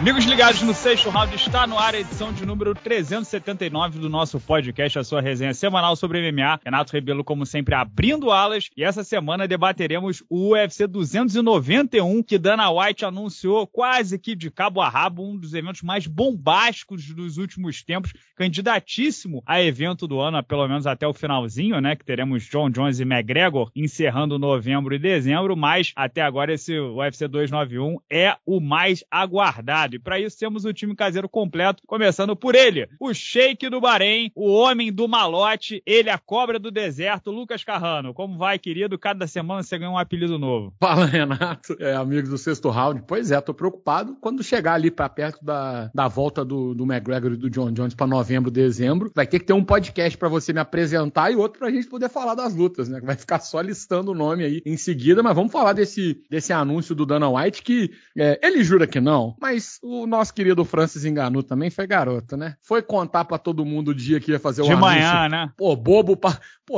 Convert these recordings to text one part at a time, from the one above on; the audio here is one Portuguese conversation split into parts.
Amigos ligados no sexto round, está no ar a edição de número 379 do nosso podcast, a sua resenha semanal sobre MMA. Renato Rebelo, como sempre, abrindo alas. E essa semana debateremos o UFC 291, que Dana White anunciou quase que de cabo a rabo, um dos eventos mais bombásticos dos últimos tempos, candidatíssimo a evento do ano, pelo menos até o finalzinho, né? Que teremos John Jones e McGregor encerrando novembro e dezembro, mas até agora esse UFC 291 é o mais aguardado tarde. Para isso, temos o time caseiro completo, começando por ele, o Sheik do Bahrein, o homem do malote, ele, a cobra do deserto, Lucas Carrano. Como vai, querido? Cada semana você ganha um apelido novo. Fala, Renato, é, amigos do sexto round. Pois é, tô preocupado quando chegar ali para perto da, da volta do, do McGregor e do John Jones para novembro, dezembro. Vai ter que ter um podcast para você me apresentar e outro pra gente poder falar das lutas, né? Vai ficar só listando o nome aí em seguida, mas vamos falar desse, desse anúncio do Dana White que é, ele jura que não, mas o nosso querido Francis Enganu também foi garoto, né? Foi contar para todo mundo o dia que ia fazer o De anúncio. manhã, né? Pô, bobo pra. Pô,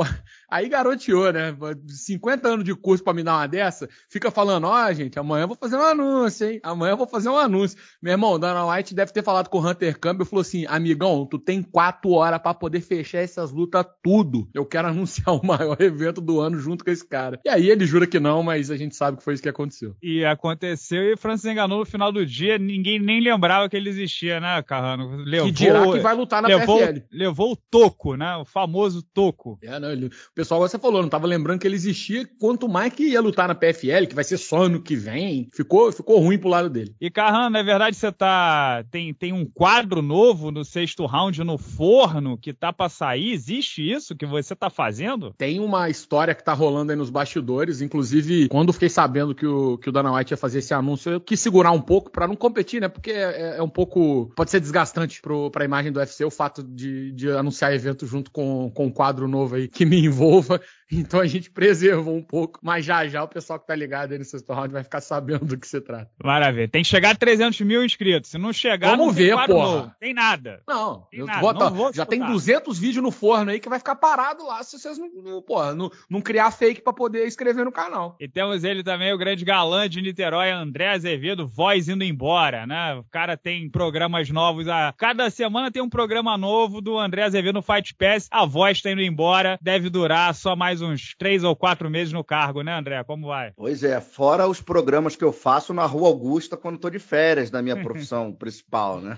Aí garoteou, né? 50 anos de curso para me dar uma dessa, fica falando, ó, oh, gente, amanhã eu vou fazer um anúncio, hein? Amanhã eu vou fazer um anúncio. Meu irmão, Dana White deve ter falado com o Hunter Campbell e falou assim, amigão, tu tem quatro horas para poder fechar essas lutas tudo. Eu quero anunciar o maior evento do ano junto com esse cara. E aí ele jura que não, mas a gente sabe que foi isso que aconteceu. E aconteceu e Francis enganou no final do dia, ninguém nem lembrava que ele existia, né, Carrano? Levou, que dirá que vai lutar na levou, PFL. Levou o toco, né? O famoso toco. É, não, ele, pessoal, você falou, não estava lembrando que ele existia, quanto mais que ia lutar na PFL, que vai ser só ano que vem. Ficou, ficou ruim pro lado dele. E Carran, na é verdade você tá tem, tem um quadro novo no sexto round no forno que tá para sair. Existe isso que você tá fazendo? Tem uma história que tá rolando aí nos bastidores, inclusive quando fiquei sabendo que o que o Dana White ia fazer esse anúncio, eu quis segurar um pouco para não competir, né? Porque é, é, é, um pouco pode ser desgastante pro, pra imagem do UFC o fato de, de anunciar evento junto com, com um quadro novo aí que me envolve over Então a gente preservou um pouco, mas já já o pessoal que tá ligado aí no sexto round vai ficar sabendo do que se trata. Maravilha. Tem que chegar a 300 mil inscritos. Se não chegar, Vamos não ver, tem Tem nada. Não, tem nada. Bota, não já tem 200 vídeos no forno aí que vai ficar parado lá se vocês não, não, porra, não, não criar fake para poder escrever no canal. E temos ele também, o grande galã de Niterói, André Azevedo, voz indo embora, né? O cara tem programas novos. A... Cada semana tem um programa novo do André Azevedo no Fight Pass. A voz tá indo embora. Deve durar só mais uns três ou quatro meses no cargo, né, André? Como vai? Pois é, fora os programas que eu faço na Rua Augusta quando estou de férias da minha profissão principal, né?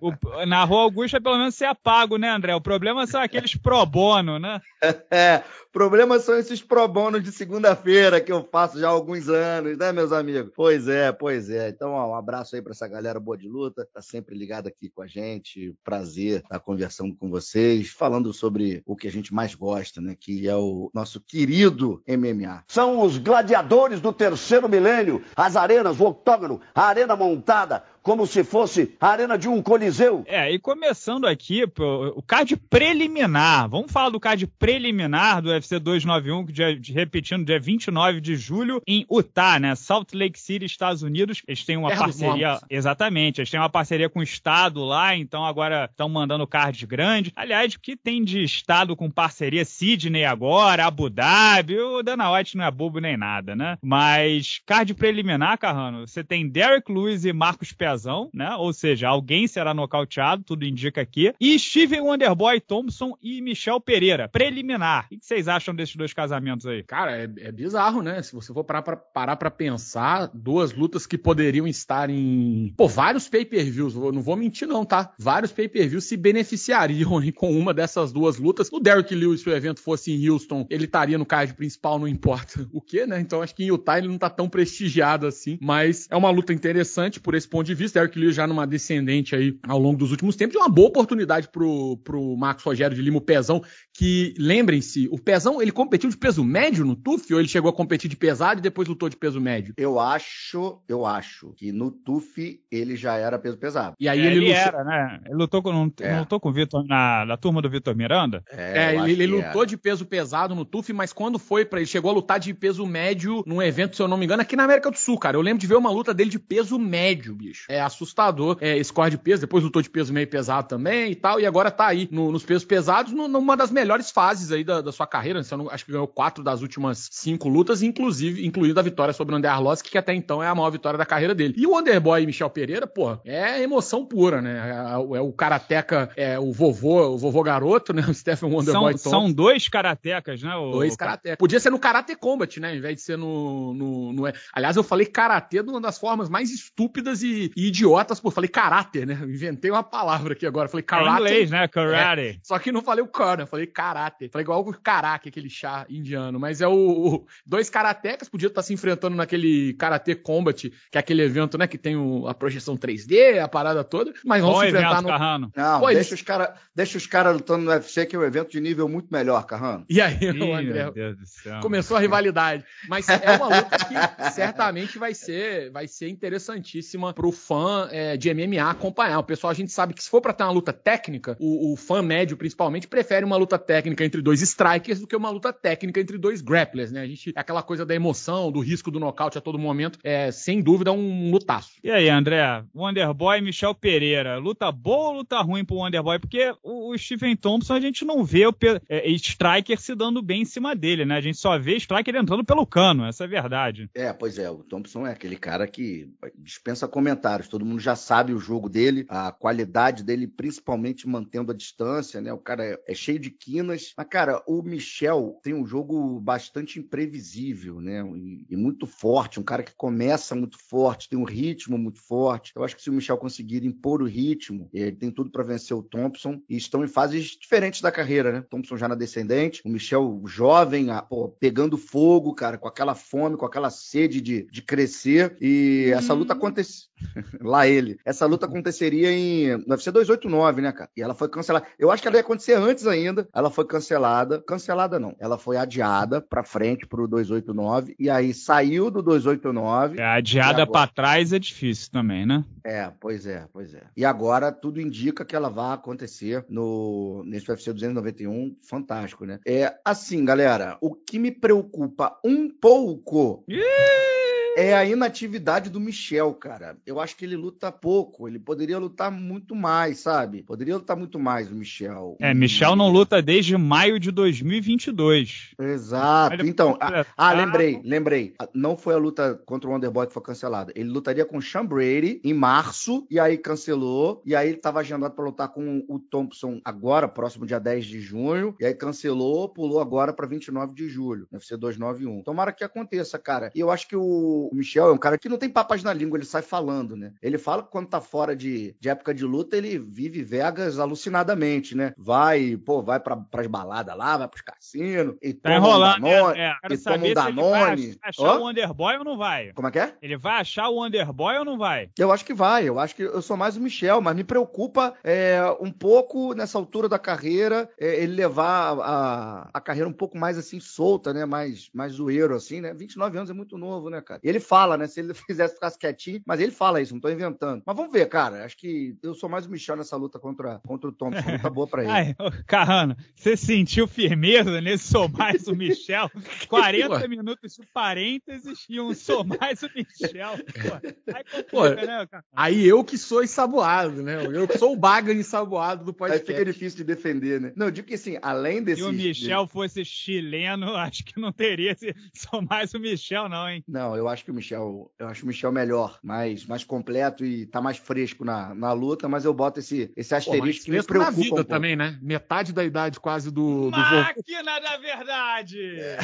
O, na Rua Augusta, pelo menos, você é pago, né, André? O problema são aqueles pro bono, né? É, o problema são esses pro bono de segunda-feira que eu faço já há alguns anos, né, meus amigos? Pois é, pois é. Então, ó, um abraço aí para essa galera boa de luta, tá sempre ligada aqui com a gente. Prazer estar conversando com vocês, falando sobre o que a gente mais gosta, né? Que é o nosso querido MMA. São os gladiadores do terceiro milênio, as arenas, o octógono, a arena montada, como se fosse a arena de um coliseu. É, e começando aqui, pô, o card preliminar. Vamos falar do card preliminar do UFC 291, que dia, repetindo, dia 29 de julho, em Utah, né? Salt Lake City, Estados Unidos. Eles têm uma é parceria. Exatamente, eles têm uma parceria com o Estado lá, então agora estão mandando cards grandes. Aliás, o que tem de Estado com parceria Sydney agora, Abu Dhabi, o Dana White não é bobo nem nada, né? Mas card preliminar, Carrano, você tem Derek Lewis e Marcos Pezão razão, né? Ou seja, alguém será nocauteado, tudo indica aqui. E Steven Wonderboy Thompson e Michel Pereira. Preliminar. O que vocês acham desses dois casamentos aí? Cara, é, é bizarro, né? Se você for parar pra, parar pra pensar, duas lutas que poderiam estar em. Pô, vários pay-per-views, não vou mentir, não, tá? Vários pay-per-views se beneficiariam com uma dessas duas lutas. O Derrick Lewis, se o evento fosse em Houston, ele estaria no card principal, não importa o que, né? Então acho que em Utah ele não tá tão prestigiado assim. Mas é uma luta interessante por esse ponto de vista vista. Eric Lewis já numa descendente aí ao longo dos últimos tempos. E uma boa oportunidade pro, pro Marcos Rogério de Lima, o Pezão, que, lembrem-se, o Pezão, ele competiu de peso médio no TUF ou ele chegou a competir de pesado e depois lutou de peso médio? Eu acho, eu acho que no TUF ele já era peso pesado. E aí é, ele, ele lutou... era, né? Ele lutou com, é. lutou com o Vitor, na, na turma do Vitor Miranda? É, é ele, ele lutou era. de peso pesado no TUF, mas quando foi para ele chegou a lutar de peso médio num evento, se eu não me engano, aqui na América do Sul, cara. Eu lembro de ver uma luta dele de peso médio, bicho. É, é assustador. É, de peso, depois lutou de peso meio pesado também e tal, e agora tá aí no, nos pesos pesados, no, numa das melhores fases aí da, da sua carreira. Né? Não, acho que ganhou quatro das últimas cinco lutas, inclusive incluindo a vitória sobre o André Arlovski, que até então é a maior vitória da carreira dele. E o Underboy Michel Pereira, porra, é emoção pura, né? É, é o é karateca, é o vovô, o vovô garoto, né? O Stephen Wonderboy são, São dois karatecas, né? O... Dois karatecas. Podia ser no Karate Combat, né? Em vez de ser no, no, no... Aliás, eu falei karatê de uma das formas mais estúpidas e e idiotas por. Falei caráter, né? Inventei uma palavra aqui agora. Falei é caráter. Em inglês, né? Karate. É, só que não falei o cara, falei caráter. Falei igual o caraca, aquele chá indiano. Mas é o. o dois karatecas podiam estar tá se enfrentando naquele Karate Combat, que é aquele evento, né? Que tem o, a projeção 3D, a parada toda. Mas vamos se enfrentar no. Carrano. Não, pois. deixa os caras deixa os cara lutando no UFC, que é um evento de nível muito melhor, Carrano. E aí, Ih, o André. Céu, começou a rivalidade. Mas é uma luta que certamente vai ser, vai ser interessantíssima pro fã é, de MMA acompanhar. O pessoal, a gente sabe que se for para ter uma luta técnica, o, o, fã médio, principalmente, prefere uma luta técnica entre dois strikers do que uma luta técnica entre dois grapplers, né? A gente, aquela coisa da emoção, do risco do nocaute a todo momento, é sem dúvida um lutaço. E aí, André? Wonderboy e Michel Pereira, luta boa ou luta ruim pro Wonderboy? Porque o, o Steven Thompson a gente não vê o é, striker se dando bem em cima dele, né? A gente só vê striker entrando pelo cano, essa é a verdade. É, pois é, o Thompson é aquele cara que dispensa comentário Todo mundo já sabe o jogo dele, a qualidade dele, principalmente mantendo a distância, né? O cara é, é, cheio de quinas. Mas, cara, o Michel tem um jogo bastante imprevisível, né? E, e, muito forte. Um cara que começa muito forte, tem um ritmo muito forte. Eu acho que se o Michel conseguir impor o ritmo, ele tem tudo para vencer o Thompson. E estão em fases diferentes da carreira, né? Thompson já na descendente, o Michel jovem, a, pô, pegando fogo, cara, com aquela fome, com aquela sede de, de crescer. E hum. essa luta uhum. aconteceu. lá ele. Essa luta aconteceria em no UFC 289, né, cara? E ela foi cancelada. Eu acho que ela ia acontecer antes ainda. Ela foi cancelada. Cancelada não. Ela foi adiada pra frente pro 289. E aí saiu do 289. É, adiada pra trás é difícil também, né? É, pois é, pois é. E agora tudo indica que ela vai acontecer no, nesse UFC 291. Fantástico, né? É assim, galera. O que me preocupa um pouco. Yeah! é a inatividade do Michel, cara. Eu acho que ele luta pouco. Ele poderia lutar muito mais, sabe? Poderia lutar muito mais o Michel. É, Michel não luta desde maio de 2022. Exato. Então, ah, ah, lembrei, lembrei. Não foi a luta contra o Underboy que foi cancelada. Ele lutaria com o Sean Brady em março, e aí cancelou. E aí ele estava agendado para lutar com o Thompson agora, próximo dia 10 de junho. E aí cancelou, pulou agora para 29 de julho, UFC 291. Tomara que aconteça, cara. E eu acho que o o Michel é um cara que não tem papas na língua, ele sai falando, né? Ele fala que quando tá fora de, de época de luta, ele vive Vegas alucinadamente, né? Vai, pô, vai pra, pras baladas lá, vai pros cassinos, e tá toma enrolando, um Danone, é, é. e toma um Danone. vai achar o Underboy ou não vai? Como é que é? Ele vai achar o Underboy ou não vai? Eu acho que vai, eu acho que eu sou mais o Michel, mas me preocupa é, um pouco nessa altura da carreira, é, ele levar a, a, a carreira um pouco mais assim solta, né? Mais, mais zoeiro, assim, né? 29 anos é muito novo, né, cara? Ele ele fala, né? Se ele fizesse ficasse quietinho, mas ele fala isso, não tô inventando. Mas vamos ver, cara. Acho que eu sou mais o Michel nessa luta contra, contra o Thompson. Tá boa pra ele. Ai, Carrano, você sentiu firmeza nesse sou mais o Michel? 40 minutos de parênteses e um sou mais o Michel. Pô, aí, complica, pô, né, aí eu que sou ensaboado, né? Eu que sou o baga ensaboado do podcast. Aí fica difícil de defender, né? Não, digo que assim, além desse. Se o Michel fosse chileno, acho que não teria esse sou mais o Michel, não, hein? Não, eu acho que o Michel, eu acho o Michel melhor, mais, mais completo e tá mais fresco na, na luta, mas eu boto esse, esse asterisco Pô, que me preocupa. Na vida um também, né? Metade da idade quase do. Máquina do... da verdade! É.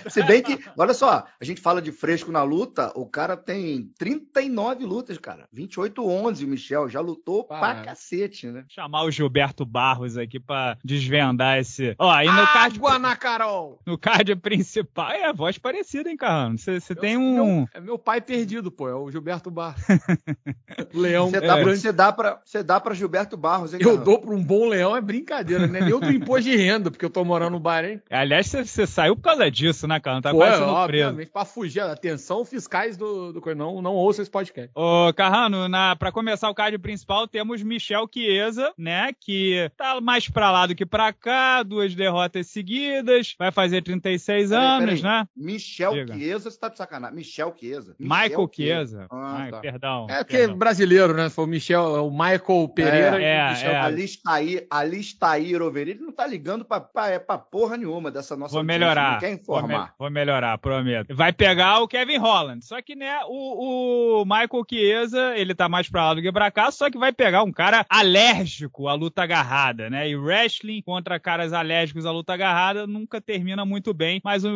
Se bem que, olha só, a gente fala de fresco na luta, o cara tem 39 lutas, cara. 28-11, o Michel já lutou para pra é. cacete, né? Chamar o Gilberto Barros aqui pra desvendar esse. Ó, aí no Água card. Guanacarol! No card principal. É, a voz parecida, hein, Carrano? Você tem um Hum. É meu, pai perdido, pô. É o Gilberto Barros. leão. Você é. dá, é. você, dá pra, dá pra Gilberto Barros, hein, Eu cara? dou pra um bom leão, é brincadeira, né? Nem eu do imposto de renda, porque eu tô morando no Bahrein. É, aliás, você, saiu por causa disso, né, cara? Não tá pô, quase sendo obviamente, preso. pra fugir. Atenção, fiscais do, do não, não ouça esse podcast. Ô, Carrano, na, pra começar o card principal, temos Michel Chiesa, né? Que tá mais pra lá do que pra cá, duas derrotas seguidas, vai fazer 36 peraí, anos, peraí. né? Michel Diga. Chiesa, você tá de sacanagem. Michel Chiesa. Michael Chiesa. Ah, ah, tá. Perdão. É que perdão. brasileiro, né? Foi o Michel, é o Michael Pereira. É, é, Michel, é. Alistair, Overi. Ele não tá ligando pra, pra, é pra porra nenhuma dessa nossa Vou melhorar. quer informar. Vou, me... Vou, melhorar, prometo. Vai pegar o Kevin Holland. Só que, né, o, o Michael Chiesa, ele tá mais pra lá do que pra cá, só que vai pegar um cara alérgico à luta agarrada, né? E wrestling contra caras alérgicos à luta agarrada nunca termina muito bem. Mas o,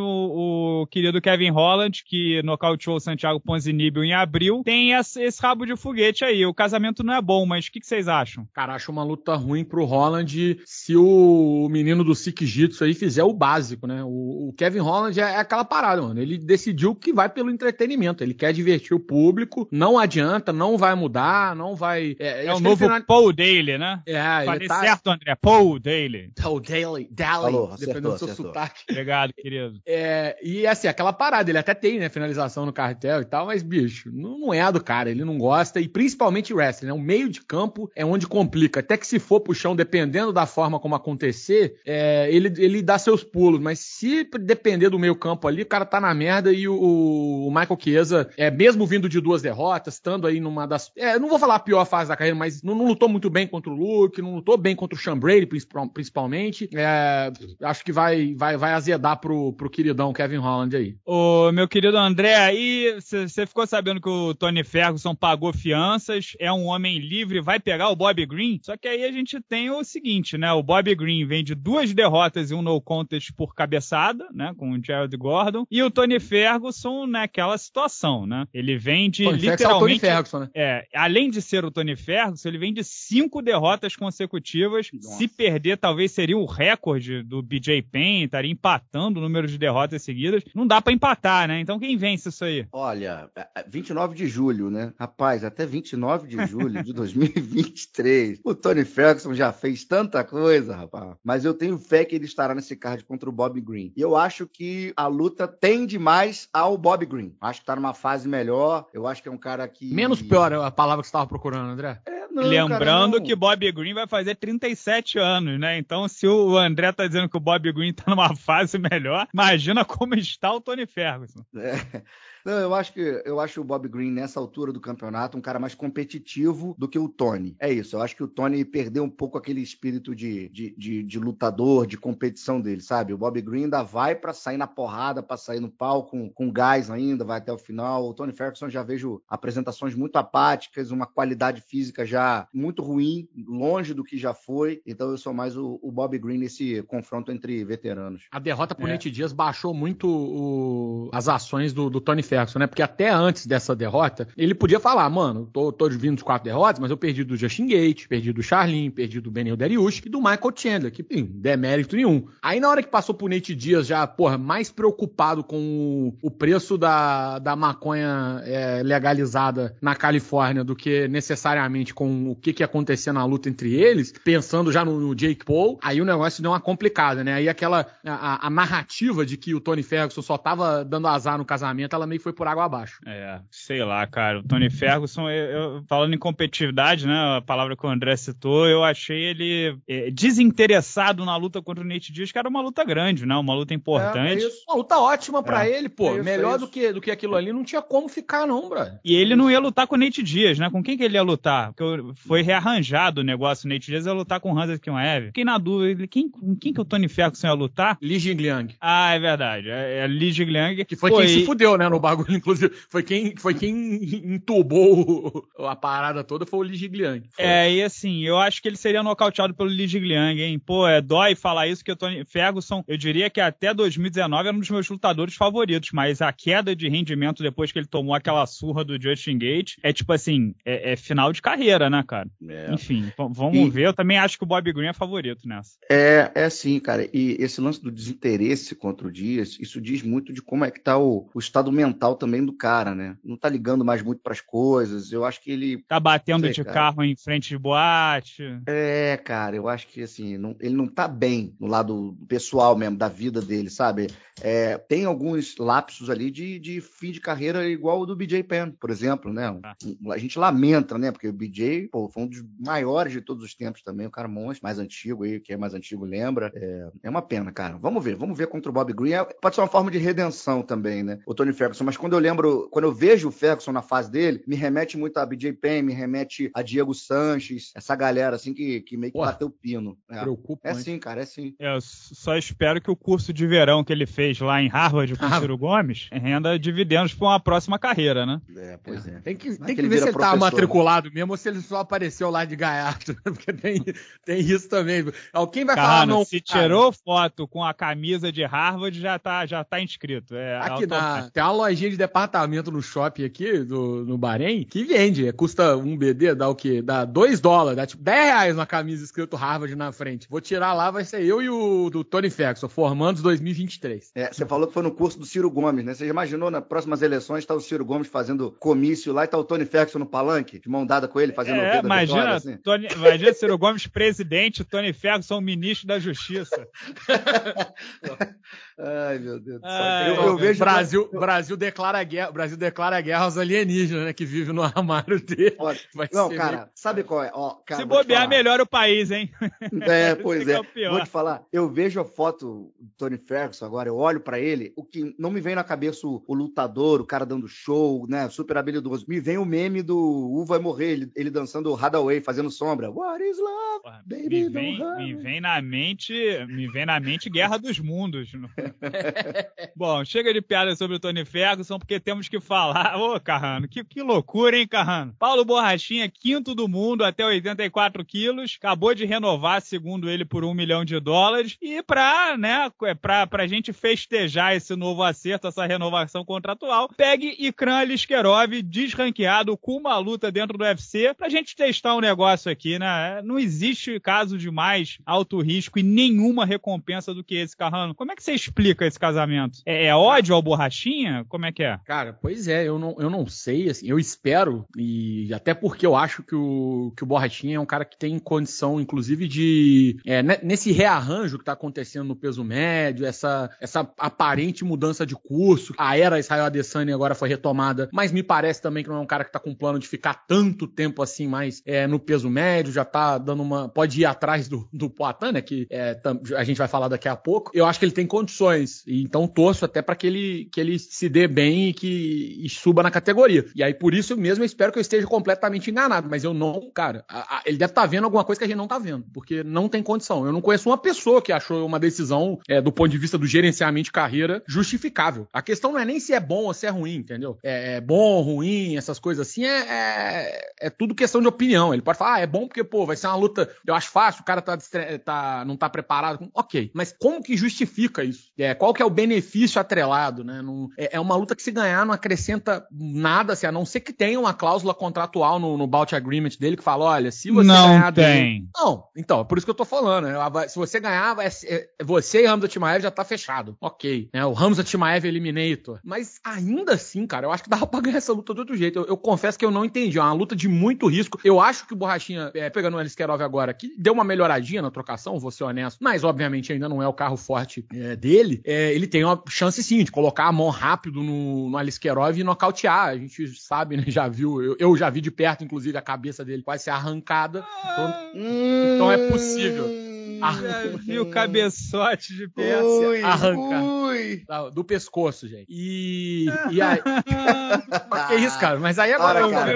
o querido Kevin Holland, que nocauteou o Santiago Ponzinibbio em abril, tem esse rabo de foguete aí. O casamento não é bom, mas o que, vocês acham? Cara, acho uma luta ruim pro Holland se o menino do Sikh Jitsu aí fizer o básico, né? O, Kevin Holland é, é aquela parada, mano. Ele decidiu que vai pelo entretenimento. Ele quer divertir o público, não adianta, não vai mudar, não vai. É, é o novo final... Paul Daly, né? É, Falei ele tá... certo, André. Paul Daly. Paul Daly. Daly. Falou, acertou, dependendo do seu acertou. sotaque. Obrigado, querido. É, e assim, aquela parada, ele até tem, né? Finalizado organização no cartel e tal, mas, bicho, não, não é a do cara, ele não gosta, e principalmente wrestling, né? O meio de campo é onde complica. Até que se for pro chão, dependendo da forma como acontecer, é, ele, ele dá seus pulos, mas se depender do meio campo ali, o cara tá na merda e o, o Michael Chiesa, é, mesmo vindo de duas derrotas, estando aí numa das. É, não vou falar a pior fase da carreira, mas não, não lutou muito bem contra o Luke, não lutou bem contra o Sean Brady, principalmente. É, acho que vai, vai, vai azedar pro, pro queridão Kevin Holland aí. Ô, meu querido André. André, aí você ficou sabendo que o Tony Ferguson pagou fianças, é um homem livre, vai pegar o Bob Green? Só que aí a gente tem o seguinte, né? O Bob Green vem de duas derrotas e um no contest por cabeçada, né? Com o Gerald Gordon. E o Tony Ferguson naquela situação, né? Ele vem de literalmente... É o Tony Ferguson, né? É, além de ser o Tony Ferguson, ele vem de cinco derrotas consecutivas. Nossa. Se perder, talvez seria o recorde do BJ Penn, estaria empatando o número de derrotas seguidas. Não dá para empatar, né? Então quem vem isso aí? Olha, 29 é, é, de julho, né? Rapaz, até 29 de julho de 2023. O Tony Ferguson já fez tanta coisa, rapaz. Mas eu tenho fé que ele estará nesse card contra o Bob Green. E eu acho que a luta tende mais ao Bob Green. Acho que tá numa fase melhor. Eu acho que é um cara que. Menos pior é a palavra que você estava procurando, André. É, não, Lembrando cara, que Bob Green vai fazer 37 anos, né? Então, se o André tá dizendo que o Bob Green tá numa fase melhor, imagina como está o Tony Ferguson. É, não, eu acho que eu acho o Bob Green nessa altura do campeonato um cara mais competitivo do que o Tony. É isso. Eu acho que o Tony perdeu um pouco aquele espírito de, de, de, de lutador, de competição dele, sabe? O Bob Green ainda vai para sair na porrada, para sair no pau com, com gás ainda, vai até o final. O Tony Ferguson já vejo apresentações muito apáticas, uma qualidade física já muito ruim, longe do que já foi. Então eu sou mais o, o Bob Green nesse confronto entre veteranos. A derrota por é. Nate Dias baixou muito o, as ações do do Tony Ferguson, né? Porque até antes dessa derrota, ele podia falar, mano, tô, tô vindo quatro derrotas, mas eu perdi do Justin Gates, perdi do Charlin, perdi do Benio Darius e do Michael Chandler, que, enfim, demérito é nenhum. Aí na hora que passou pro Nate Dias já, porra, mais preocupado com o, o preço da, da maconha é, legalizada na Califórnia do que necessariamente com o que, que ia acontecer na luta entre eles, pensando já no, no Jake Paul, aí o negócio deu uma complicada, né? Aí aquela a, a narrativa de que o Tony Ferguson só tava dando azar no casamento momento ela tá meio que foi por água abaixo. É, sei lá, cara. O Tony Ferguson, eu, eu, falando em competitividade, né? A palavra que o André citou, eu achei ele é, desinteressado na luta contra o Nate Diaz, que era uma luta grande, né? Uma luta importante. É, é uma luta ótima para é. ele, pô. É isso, Melhor do que, do que aquilo ali, não tinha como ficar, não, brother. E ele não ia lutar com o Nate Diaz, né? Com quem que ele ia lutar? Porque foi rearranjado o negócio. O Nate Diaz ia lutar com o Hansa Kimwev. Fiquei na dúvida, quem, com quem que o Tony Ferguson ia lutar? Li Jingliang. Ah, é verdade. É, é Li Jingliang. Que foi Pô, quem e... se fudeu fudeu, né, no bagulho, inclusive. Foi quem, foi quem entubou a parada toda, foi o Li Gigliang. Foi. É, e assim, eu acho que ele seria nocauteado pelo Lee Gigliang, hein? Pô, é dói falar isso, que o Tony Ferguson, eu diria que até 2019 era um dos meus lutadores favoritos, mas a queda de rendimento depois que ele tomou aquela surra do Justin Gate é tipo assim, é, é final de carreira, né, cara? É. Enfim, vamos e... ver. Eu também acho que o Bob Green é favorito nessa. É, é sim, cara. E esse lance do desinteresse contra o Dias, isso diz muito de como é que tá o, o estado mental também do cara, né? Não tá ligando mais muito para as coisas. Eu acho que ele. Tá batendo sei, de cara. carro em frente de boate. É, cara, eu acho que assim, não, ele não tá bem no lado pessoal mesmo, da vida dele, sabe? É, tem alguns lapsos ali de, de fim de carreira igual o do BJ Penn, por exemplo, né? Ah. A gente lamenta, né? Porque o BJ pô, foi um dos maiores de todos os tempos também, o cara monstro, mais antigo aí, que é mais antigo lembra. É, é uma pena, cara. Vamos ver, vamos ver contra o Bob Green. É, pode ser uma forma de redenção também, né? Eu tô Tony Ferguson, mas quando eu lembro, quando eu vejo o Ferguson na fase dele, me remete muito a BJ Penn, me remete a Diego Sanches, essa galera assim que, que meio que Porra, bateu o pino. É. Preocupa. É sim, cara, é sim. É, eu só espero que o curso de verão que ele fez lá em Harvard com o ah. Ciro Gomes renda dividendos para uma próxima carreira, né? É, é pois é. Tem que, é tem que, que ver se ele tá né? matriculado mesmo ou se ele só apareceu lá de gaiato, porque tem, tem isso também. Alguém vai Carano, falar não. Se tirou foto com a camisa de Harvard, já tá, já tá inscrito. É, aqui, na, tem uma lojinha de departamento no shopping aqui, do, no Bahrein, que vende. Custa um BD, dá o quê? Dá 2 dólares, dá tipo 10 reais uma camisa escrito Harvard na frente. Vou tirar lá, vai ser eu e o do Tony Ferguson, os 2023. É, você falou que foi no curso do Ciro Gomes, né? Você imaginou nas próximas eleições tá o Ciro Gomes fazendo comício lá e tá o Tony Ferguson no palanque, de mão dada com ele, fazendo é, o imagina, assim. Tony, imagina Ciro Gomes presidente, Tony Ferguson ministro da Justiça. Ai, meu Deus do céu. Ai, eu, eu, vejo Brasil, Brasil declara guerra, Brasil declara guerra aos alienígenas, né? Que vive no armário dele. não, cara, meio... sabe qual é? Ó, cara, Se bobear, melhor o país, hein? É, pois é. é vou te falar, eu vejo a foto do Tony Ferguson agora, eu olho para ele, o que não me vem na cabeça o, o, lutador, o cara dando show, né? Super habilidoso. Me vem o meme do U vai morrer, ele, ele dançando o Hadaway, fazendo sombra. What is love? Porra, baby, me vem, me vem na mente, me vem na mente Guerra dos Mundos. Bom, chega de piada sobre o Tony Anthony Ferguson, porque temos que falar. Ô, Carrano, que, que loucura, hein, Carrano? Paulo Borrachinha, quinto do mundo, até 84 quilos, acabou de renovar, segundo ele, por um milhão de dólares. E pra, né, é pra, pra gente festejar esse novo acerto, essa renovação contratual, pegue Ikran Liskerov, desranqueado, com uma luta dentro do UFC, pra gente testar um negócio aqui, né? Não existe caso de mais alto risco e nenhuma recompensa do que esse, Carrano. Como é que você explica esse casamento? É, é ódio ao Borrachinha? Como é que é? Cara, pois é, eu não, eu não sei, assim, eu espero, e até porque eu acho que o, que o Borrachinha é um cara que tem condição, inclusive, de. É, nesse rearranjo que tá acontecendo no peso médio, essa, essa aparente mudança de curso, a era Israel Adesanya agora foi retomada, mas me parece também que não é um cara que tá com plano de ficar tanto tempo assim mais é, no peso médio, já tá dando uma. pode ir atrás do, do Poitin, né? Que é, a gente vai falar daqui a pouco. Eu acho que ele tem condições, e então torço até para que ele, que ele se dê bem e que e suba na categoria. E aí, por isso mesmo, eu espero que eu esteja completamente enganado, mas eu não, cara, a, a, ele deve estar tá vendo alguma coisa que a gente não está vendo, porque não tem condição. Eu não conheço uma pessoa que achou uma decisão, é, do ponto de vista do gerenciamento de carreira, justificável. A questão não é nem se é bom ou se é ruim, entendeu? É, é bom, ruim, essas coisas assim, é, é, é tudo questão de opinião. Ele pode falar, ah, é bom porque, pô, vai ser uma luta, eu acho fácil, o cara tá, tá não está preparado. Ok, mas como que justifica isso? É, qual que é o benefício atrelado, né? Não, é, é, uma luta que se ganhar não acrescenta nada, assim, a não ser que tenha uma cláusula contratual no, no Bout Agreement dele que fala, olha, se você não ganhar... Tem. Dele... Não então, é por isso que eu tô falando. Né? Se você ganhar, é, você e Hamza Timaev já tá fechado. Ok. Né, o Hamza Timaev é Eliminator. Mas ainda assim, cara, eu acho que dava pra ganhar essa luta de outro jeito. Eu, eu confesso que eu não entendi. É uma luta de muito risco. Eu acho que o Borrachinha, é, pegando o Eliskerov agora, que deu uma melhoradinha na trocação, vou ser honesto, mas obviamente ainda não é o carro forte é, dele. É, ele tem uma chance sim de colocar a mão rápido no, no Alisquerov e nocautear. A gente sabe, né? Já viu, eu, eu, já vi de perto, inclusive, a cabeça dele quase ser arrancada. então, então, é possível. Hum, Arran... Já vi o cabeçote de perto arrancar. Ah, do pescoço, gente. E. e aí... ah, que isso, cara? Mas aí agora. É Para, cara,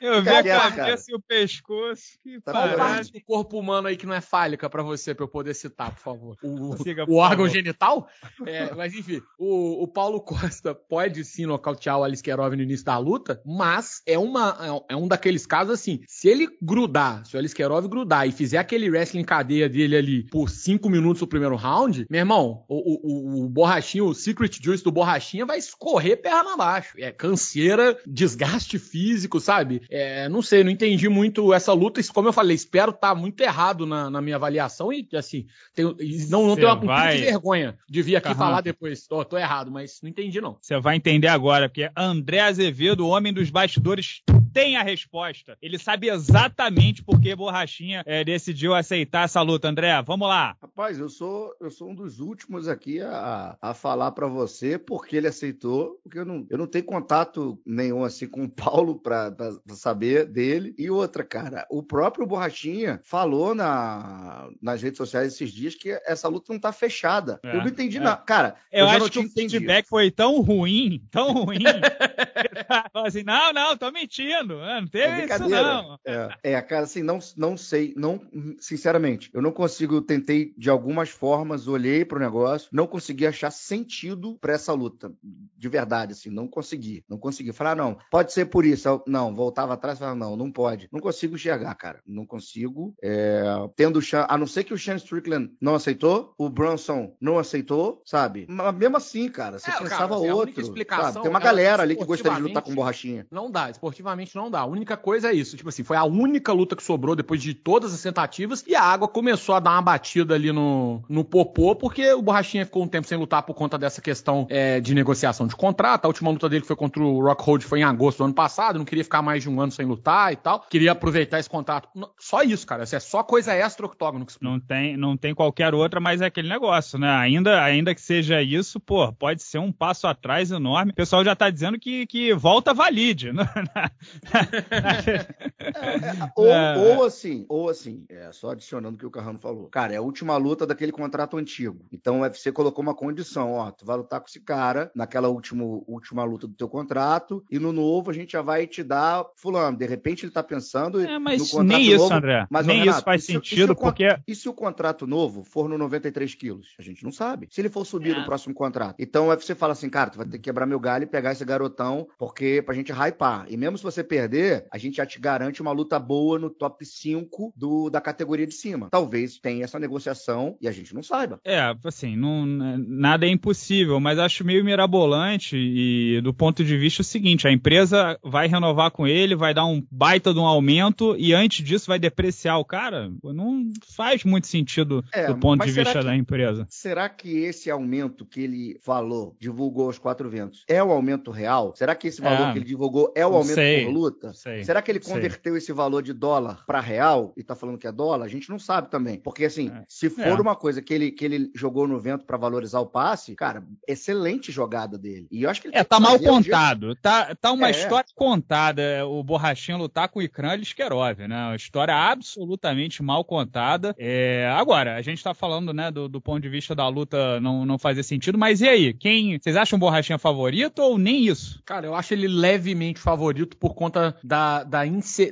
eu, eu vi a cabeça e o pescoço. Que tá parte do corpo humano aí que não é fálica pra você, pra eu poder citar, por favor. O, Siga, por o órgão favor. genital? É, mas enfim, o, o Paulo Costa pode sim nocautear o Alice Kerov no início da luta, mas é, uma, é um daqueles casos assim. Se ele grudar, se o Alice Kerov grudar e fizer aquele wrestling cadeia dele ali por cinco minutos o primeiro round, meu irmão, o, o, o, o Borra Borrachinha, o Secret Juice do Borrachinha vai escorrer perna abaixo. É canseira, desgaste físico, sabe? É, não sei, não entendi muito essa luta. Como eu falei, espero estar tá muito errado na, na, minha avaliação e, assim, tenho, não, não tenho vai... de vergonha de vir aqui Aham. Tá falar depois. Tô, tô errado, mas não entendi, não. Você vai entender agora, porque é André Azevedo, homem dos bastidores, tem a resposta. Ele sabe exatamente por que Borrachinha é, decidiu aceitar essa luta. André, vamos lá. Rapaz, eu sou, eu sou um dos últimos aqui a, a falar para você porque ele aceitou, porque eu não, eu não tenho contato nenhum assim com o Paulo para saber dele. E outra, cara, o próprio Borrachinha falou na, nas redes sociais esses dias que essa luta não tá fechada. É, eu não entendi é. nada. Cara, eu, eu acho que o feedback foi tão ruim, tão ruim. assim, não, não, tô mentindo brincando, né? não teve é isso não. É, é, cara, assim, não, não sei, não, sinceramente, eu não consigo, eu tentei de algumas formas, olhei pro negócio, não consegui achar sentido para essa luta, de verdade, assim, não consegui, não consegui. Falar, ah, não, pode ser por isso, não, voltava atrás e falava, não, não pode, não consigo enxergar, cara, não consigo, é, tendo chance, a não ser que o Sean Strickland não aceitou, o Bronson não aceitou, sabe? Mas mesmo assim, cara, você é, pensava cara, assim, outro, sabe? Tem uma é, galera ali que gostaria de lutar com borrachinha. Não dá, esportivamente Realmente não dá. A única coisa é isso. Tipo assim, foi a única luta que sobrou depois de todas as tentativas e a água começou a dar uma batida ali no, no popô, porque o Borrachinha ficou um tempo sem lutar por conta dessa questão é, de negociação de contrato. A última luta dele que foi contra o Rockhold foi em agosto do ano passado. Não queria ficar mais de um ano sem lutar e tal. Queria aproveitar esse contrato. Só isso, cara. Isso assim, é só coisa extra octógono que Não tem, não tem qualquer outra, mas é aquele negócio, né? Ainda, ainda que seja isso, pô, pode ser um passo atrás enorme. O pessoal já tá dizendo que, que volta valide né? ou, é. ou, assim, ou assim, é, só adicionando o que o Carrano falou. Cara, é a última luta daquele contrato antigo. Então o UFC colocou uma condição, ó, tu vai lutar com esse cara naquela último, última luta do teu contrato e no novo a gente já vai te dar fulano. De repente ele tá pensando é, mas no contrato nem isso, novo, André. Mas, nem ó, Renato, isso faz sentido, isso, porque... É- e se o contrato novo for no 93 quilos? A gente não sabe. Se ele for subir é. no próximo contrato. Então o UFC fala assim, cara, tu vai ter que quebrar meu galho e pegar esse garotão porque pra gente hypar. E mesmo se você perder, a gente já te garante uma luta boa no top 5 do, da categoria de cima. Talvez tenha essa negociação e a gente não saiba. É, assim, não, nada é impossível, mas acho meio mirabolante e do ponto de vista é o seguinte, a empresa vai renovar com ele, vai dar um baita de um aumento e antes disso vai depreciar o cara. Não faz muito sentido é, do ponto de vista que, da empresa. Será que esse aumento que ele falou, divulgou aos quatro ventos, é o aumento real? Será que esse valor é, que ele divulgou é o aumento sei. por Sei, Será que ele converteu sei. esse valor de dólar para real e está falando que é dólar? A gente não sabe também. Porque, assim, é. se for é. uma coisa que ele, que ele jogou no vento para valorizar o passe, cara, excelente jogada dele. E eu acho que ele É, tá mal contado. Um Tá, tá uma é. história contada. O Borrachinha lutar com o Ikran Liskerov, né? Uma história absolutamente mal contada. É, agora, a gente está falando, né, do, do, ponto de vista da luta não, não fazer sentido, mas e aí? Quem. Vocês acham o Borrachinha favorito ou nem isso? Cara, eu acho ele levemente favorito por conta conta da, da,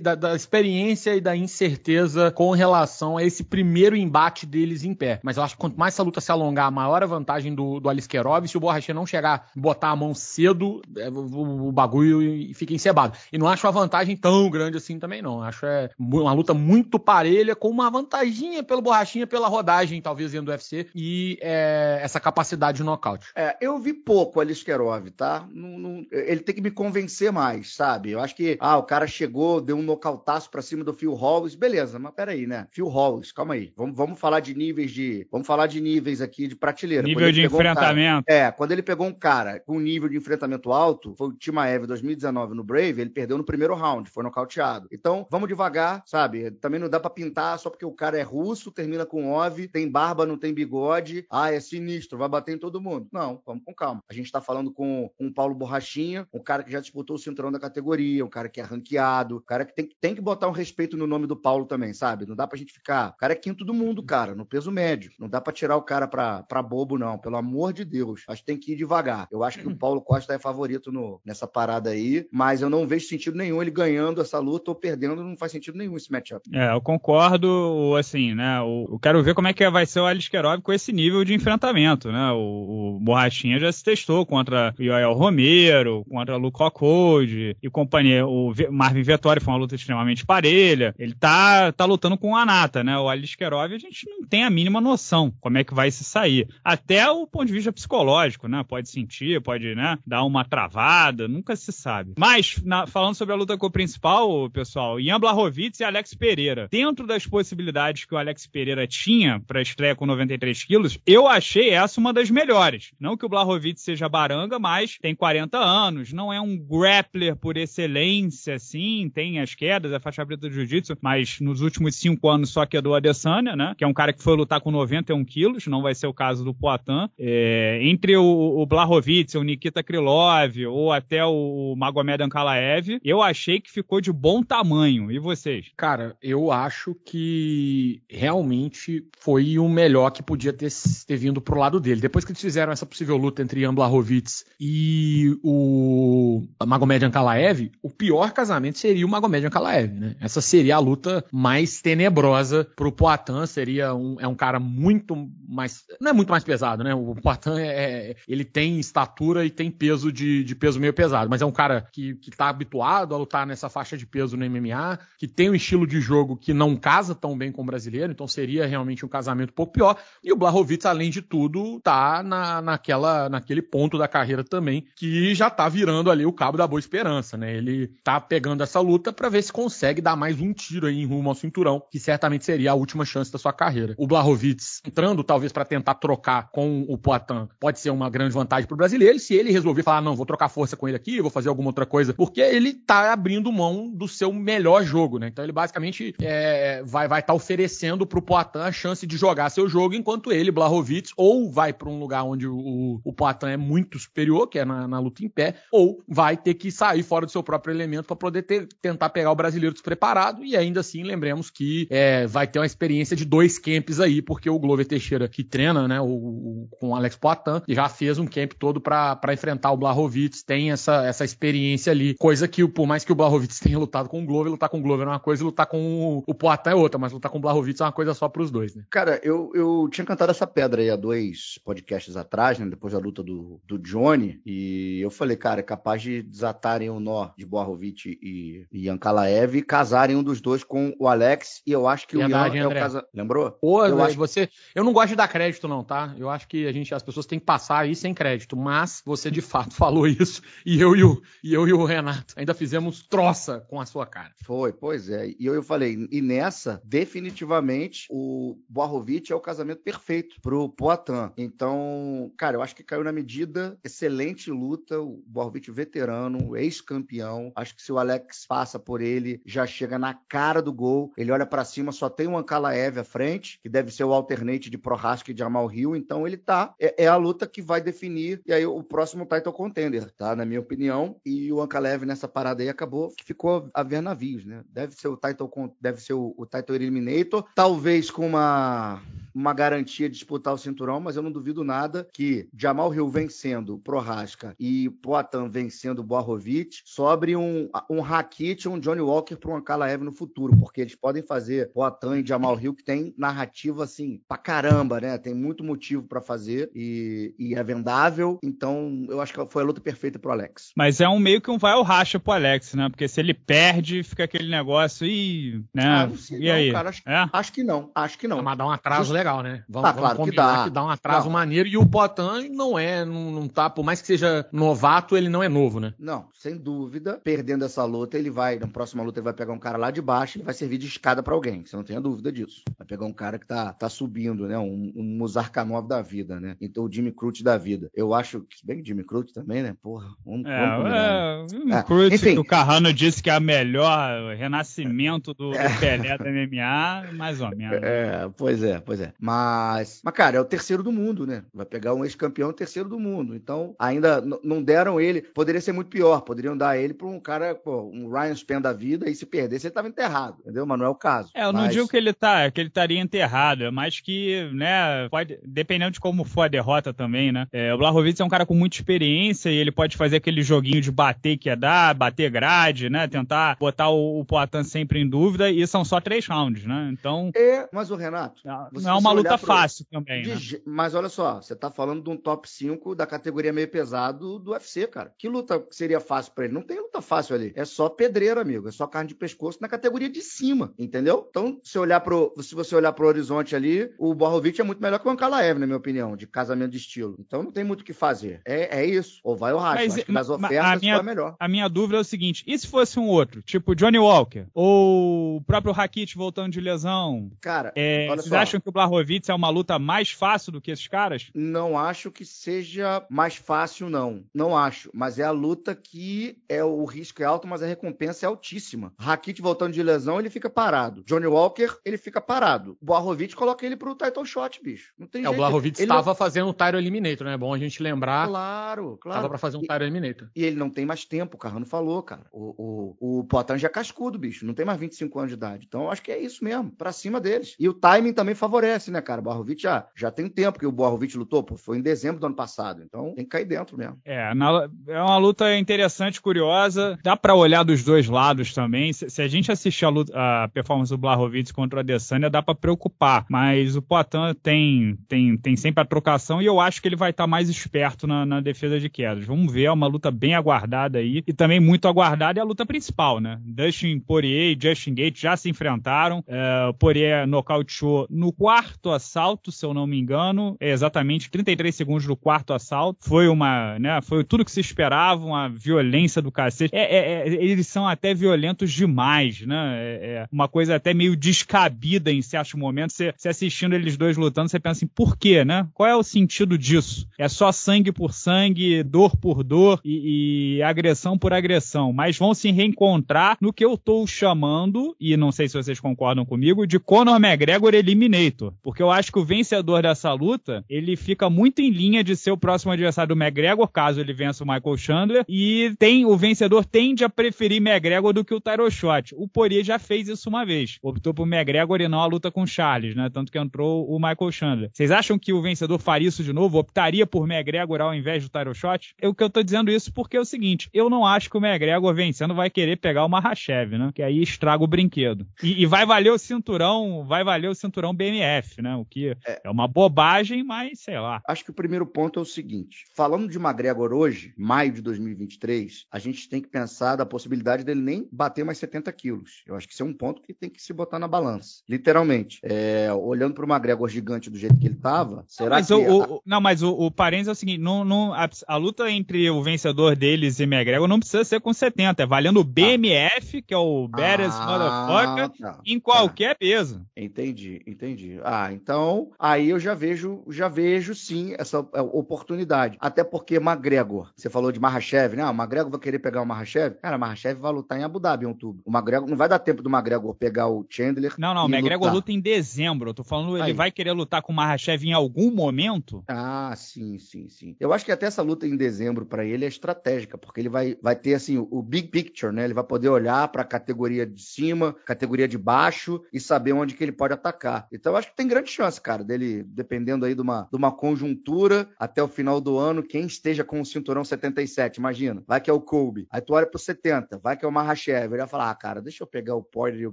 da, da experiência e da incerteza com relação a esse primeiro embate deles em pé. Mas eu acho que quanto mais essa luta se alongar, maior a vantagem do, do Alisquerov. Se o Borrachinha não chegar, botar a mão cedo, é, o, o, bagulho fica encebado. E não acho a vantagem tão grande assim também, não. Acho é uma luta muito parelha, com uma vantaginha pelo Borrachinha, pela rodagem, talvez, dentro do UFC, e é, essa capacidade de nocaute. É, eu vi pouco o Alisquerov, tá? Não, não, ele tem que me convencer mais, sabe? Eu acho que ah, o cara chegou, deu um nocautaço pra cima do Phil Hollis, beleza, mas peraí, né? Phil Hollis, calma aí. Vamos, vamos falar de níveis de. Vamos falar de níveis aqui de prateleira. Nível de enfrentamento. Um cara, é, quando ele pegou um cara com um nível de enfrentamento alto, foi o Timaev 2019 no Brave, ele perdeu no primeiro round, foi nocauteado. Então, vamos devagar, sabe? Também não dá pra pintar só porque o cara é russo, termina com OV, tem barba, não tem bigode, ah, é sinistro, vai bater em todo mundo. Não, vamos com calma. A gente tá falando com o Paulo Borrachinha, um cara que já disputou o cinturão da categoria, um cara que é ranqueado, um cara que tem, tem que botar um respeito no nome do Paulo também, sabe? Não dá pra gente ficar. O cara é quinto do mundo, cara, no peso médio. Não dá pra tirar o cara pra, pra bobo, não. Pelo amor de Deus. Acho que tem que ir devagar. Eu acho que o Paulo Costa é favorito no, nessa parada aí, mas eu não vejo sentido nenhum ele ganhando essa luta ou perdendo, não faz sentido nenhum esse matchup. É, eu concordo, assim, né? Eu quero ver como é que vai ser o Aliskerov com esse nível de enfrentamento, né? O, o Borrachinha já se testou contra o Yoel Romero, contra Luco Code e companhia o Marvin Vettori foi uma luta extremamente parelha. Ele tá, tá lutando com a Nata, né? O Aliskerov, a gente não tem a mínima noção como é que vai se sair. Até o ponto de vista psicológico, né? Pode sentir, pode, né? Dar uma travada, nunca se sabe. Mas, na, falando sobre a luta com o principal pessoal, Ian Blachowicz e Alex Pereira. Dentro das possibilidades que o Alex Pereira tinha para estreia com 93 quilos, eu achei essa uma das melhores. Não que o Blachowicz seja baranga, mas tem 40 anos, não é um grappler por excelência sequência, assim, tem as quedas, a é faixa preta do jiu-jitsu, mas nos últimos cinco anos só quedou a Adesanya, né? Que é um cara que foi lutar com 91 quilos, não vai ser o caso do Poitin. É, entre o, o Blahovic, o Nikita Krylov ou até o Magomed Ankalaev, eu achei que ficou de bom tamanho. E vocês? Cara, eu acho que realmente foi o melhor que podia ter, ter vindo pro lado dele. Depois que eles fizeram essa possível luta entre Ian Blahovic e o Magomed Ankalaev, o pior casamento seria o Magomed Kalaev, né? Essa seria a luta mais tenebrosa pro Poitin, seria um, é um cara muito mais, não é muito mais pesado, né? O Poitin é, é, ele tem estatura e tem peso de, de peso meio pesado, mas é um cara que, que tá habituado a lutar nessa faixa de peso no MMA, que tem um estilo de jogo que não casa tão bem com o brasileiro, então seria realmente um casamento um pouco pior. E o Blahovic, além de tudo, tá na, naquela, naquele ponto da carreira também que já tá virando ali o cabo da boa esperança, né? Ele tá pegando essa luta para ver se consegue dar mais um tiro aí em rumo ao cinturão, que certamente seria a última chance da sua carreira. O Blahovitz entrando talvez para tentar trocar com o Poitin pode ser uma grande vantagem pro brasileiro, se ele resolver falar, não, vou trocar força com ele aqui, vou fazer alguma outra coisa, porque ele tá abrindo mão do seu melhor jogo, né? Então ele basicamente é, vai estar vai tá oferecendo pro Poitin a chance de jogar seu jogo, enquanto ele, Blahovitz, ou vai para um lugar onde o, o Poitin é muito superior, que é na, na luta em pé, ou vai ter que sair fora do seu próprio elemento para poder ter, tentar pegar o brasileiro despreparado e ainda assim lembremos que é, vai ter uma experiência de dois camps aí, porque o Glover Teixeira que treina, né, o, o com o Alex Poitin, já fez um camp todo para enfrentar o Blahovic, tem essa, essa experiência ali, coisa que por mais que o Blahovic tenha lutado com o Glover, lutar com o Glover é uma coisa e lutar com o, o Poitin é outra, mas lutar com o Blahovic é uma coisa só para os dois, né? Cara, eu, eu tinha cantado essa pedra aí há dois podcasts atrás, né, depois da luta do, do Johnny, e eu falei, cara, é capaz de desatarem o um nó de Borra Vlahovic e, e Ankalaev casarem um dos dois com o Alex e eu acho que Verdade, o Ian André. é o casa... Lembrou? eu, acho... você... eu não gosto de dar crédito não, tá? Eu acho que a gente, as pessoas têm que passar aí sem crédito, mas você de fato falou isso e eu e o, e eu e o Renato ainda fizemos troça com a sua cara. Foi, pois é. E eu, eu falei, e nessa, definitivamente, o Vlahovic é o casamento perfeito pro Poitin. Então, cara, eu acho que caiu na medida, excelente luta, o Vlahovic veterano, ex-campeão, Acho que se o Alex passa por ele, já chega na cara do gol. Ele olha para cima, só tem o um Ancalaeve à frente, que deve ser o alternate de Prohaska e de Amal Hill. Então ele tá. É, é, a luta que vai definir. E aí o próximo title contender, tá? Na minha opinião. E o Ancalaeve nessa parada aí acabou que ficou a ver navios, né? Deve ser o title, deve ser o, o title eliminator. Talvez com uma uma garantia de disputar o cinturão, mas eu não duvido nada que Jamal Hill vencendo Prohaska e Poatan vencendo Boahovic sobre um, um Rakit um Johnny Walker para um Ankalaev no futuro, porque eles podem fazer Poatan e Jamal Hill, que tem narrativa assim, pra caramba, né? Tem muito motivo para fazer e, e, é vendável, então eu acho que foi a luta perfeita pro Alex. Mas é um meio que um vai ao racha pro Alex, né? Porque se ele perde, fica aquele negócio e. Né? Ah, sei, e não, aí? Cara, acho, é? acho, que não, acho que não. Mas dá um atraso legal legal, né? Vamos, ah, vamos combinar que dá. que dá um atraso não. maneiro. E o Potan não é, não, não tá, por mais que seja novato, ele não é novo, né? Não, sem dúvida. Perdendo essa luta, ele vai, na próxima luta, ele vai pegar um cara lá de baixo e vai servir de escada para alguém. Você não tenha dúvida disso. Vai pegar um cara que tá, tá subindo, né? Um, um Muzarkanov da vida, né? Então o Jimmy Crute da vida. Eu acho que, bem Jimmy Crute também, né? Porra, vamos, é, né? é, é, Crute, enfim. o Carrano disse que é a melhor renascimento do, do é. Pelé da MMA, mais ou é, menos. É, pois é, pois é. Mas, mas, cara, é o terceiro do mundo, né? Vai pegar um ex-campeão terceiro do mundo. Então, ainda não deram ele. Poderia ser muito pior. Poderiam dar ele para um cara, pô, um Ryan Span da vida, e se perdesse, ele estava enterrado, entendeu? Mas não é o caso. É, eu mas... não digo que ele tá, que ele estaria enterrado, é mais que, né, pode, dependendo de como for a derrota também, né? É, o Blahovic é um cara com muita experiência e ele pode fazer aquele joguinho de bater que é dar, bater grade, né? Tentar botar o, o Poitin sempre em dúvida, e são só três rounds, né? Então. É, mas o Renato. Ah, não, uma luta fácil também. De... Né? Mas olha só, você tá falando de um top 5 da categoria meio pesado do UFC, cara. Que luta seria fácil para ele? Não tem luta fácil ali. É só pedreiro, amigo. É só carne de pescoço na categoria de cima, entendeu? Então, se, olhar pro, se você olhar pro horizonte ali, o Borrovic é muito melhor que o Ankalaev, na minha opinião, de casamento de estilo. Então, não tem muito o que fazer. É, é isso. Ou vai ou racha. Mas, mas ofertas a minha, melhor. A minha dúvida é o seguinte: e se fosse um outro? Tipo Johnny Walker? Ou o próprio Rakit voltando de lesão? Cara, é, vocês só. acham que o Blar Blachowicz é uma luta mais fácil do que esses caras? Não acho que seja mais fácil, não. Não acho. Mas é a luta que é o risco é alto, mas a recompensa é altíssima. Rakit voltando de lesão, ele fica parado. Johnny Walker, ele fica parado. Blachowicz coloca ele pro title shot, bicho. Não tem é, jeito. O Blachowicz estava fazendo um Tyro Eliminator, né? É bom a gente lembrar. Claro, claro. Tava pra fazer um Tyro Eliminator. E ele não tem mais tempo, o Carrano falou, cara. O, o, o Potan já é cascudo, bicho. Não tem mais 25 anos de idade. Então, acho que é isso mesmo. Pra cima deles. E o timing também favorece conhece, né, cara? O já, já tem tempo que o Borrovic lutou, pô, foi em dezembro do ano passado, então tem que cair dentro mesmo. É, na, é uma luta interessante, curiosa, dá para olhar dos dois lados também. Se, se a gente assistir a, luta, a performance do Blahovic contra o Adesanya, dá para preocupar, mas o Poitin tem, tem, tem sempre a trocação e eu acho que ele vai estar tá mais esperto na, na, defesa de quedas. Vamos ver, é uma luta bem aguardada aí e também muito aguardada é a luta principal, né? Dustin Poirier e Justin Gates já se enfrentaram, é, o Poirier é nocauteou no quarto quarto assalto, se eu não me engano, é exatamente 33 segundos do quarto assalto. Foi uma, né, foi tudo que se esperava, uma violência do cacete. É, é, é eles são até violentos demais, né? É, é uma coisa até meio descabida em certos momentos. Você, você assistindo eles dois lutando, você pensa assim, por quê, né? Qual é o sentido disso? É só sangue por sangue, dor por dor e, e agressão por agressão. Mas vão se reencontrar no que eu estou chamando, e não sei se vocês concordam comigo, de Conor McGregor Eliminator. Porque eu acho que o vencedor dessa luta, ele fica muito em linha de ser o próximo adversário do McGregor, caso ele vença o Michael Chandler. E tem o vencedor tende a preferir McGregor do que o Tyro Shot. O Poirier já fez isso uma vez. Optou por McGregor e não a luta com o Charles, né? Tanto que entrou o Michael Chandler. Vocês acham que o vencedor faria isso de novo? Optaria por McGregor ao invés do Tyro Shot? Eu é que eu tô dizendo isso porque é o seguinte, eu não acho que o McGregor vencendo vai querer pegar o Mahashev, né? Que aí estraga o brinquedo. E, e vai valer o cinturão, vai valer o cinturão BMF né? O que é, é uma bobagem, mas sei lá. Acho que o primeiro ponto é o seguinte: falando de McGregor hoje, maio de 2023, a gente tem que pensar da possibilidade dele nem bater mais 70 quilos. Eu acho que isso é um ponto que tem que se botar na balança. Literalmente. É, olhando para o McGregor gigante do jeito que ele estava, será mas que. O, é o, não, mas o, o parênteses é o seguinte: não, a, a, luta entre o vencedor deles e McGregor não precisa ser com 70, é valendo o tá. BMF, ah. que é o Badass ah, Motherfucker, tá, em qualquer tá. peso. Entendi, entendi. Ah, então, aí eu já vejo, já vejo sim essa é, oportunidade. Até porque McGregor, você falou de Marrachev, né? Ah, o McGregor vai querer pegar o Marrachev? Cara, o Marrachev vai lutar em Abu Dhabi em outubro. O McGregor, não vai dar tempo do McGregor pegar o Chandler. Não, não, o McGregor lutar. luta em dezembro. Eu tô falando, ele aí. vai querer lutar com o Marrachev em algum momento? Ah, sim, sim, sim. Eu acho que até essa luta em dezembro para ele é estratégica, porque ele vai, vai ter assim o big picture, né? Ele vai poder olhar para a categoria de cima, categoria de baixo e saber onde que ele pode atacar. Então eu acho que tem grande chance, cara, dele, dependendo aí de uma, de uma conjuntura até o final do ano, quem esteja com o cinturão 77, imagina, vai que é o Kobe, aí tu olha pro 70, vai que é o Mahashev, ele vai falar, ah, cara, deixa eu pegar o Poirier e o